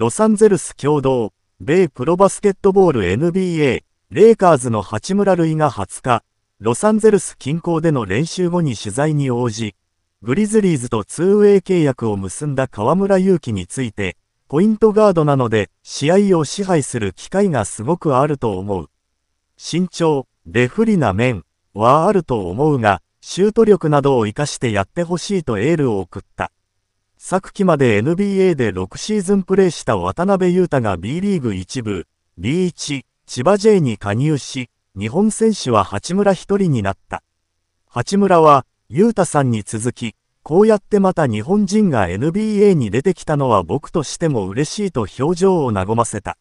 ロサンゼルス共同、米プロバスケットボール NBA、レイカーズの八村塁が20日、ロサンゼルス近郊での練習後に取材に応じ、グリズリーズと2ウェイ契約を結んだ河村勇輝について、ポイントガードなので試合を支配する機会がすごくあると思う。身長、で不利な面はあると思うが、シュート力などを活かしてやってほしいとエールを送った。昨季まで NBA で6シーズンプレーした渡辺裕太が B リーグ1部、B1、千葉 J に加入し、日本選手は八村一人になった。八村は、裕太さんに続き、こうやってまた日本人が NBA に出てきたのは僕としても嬉しいと表情を和ませた。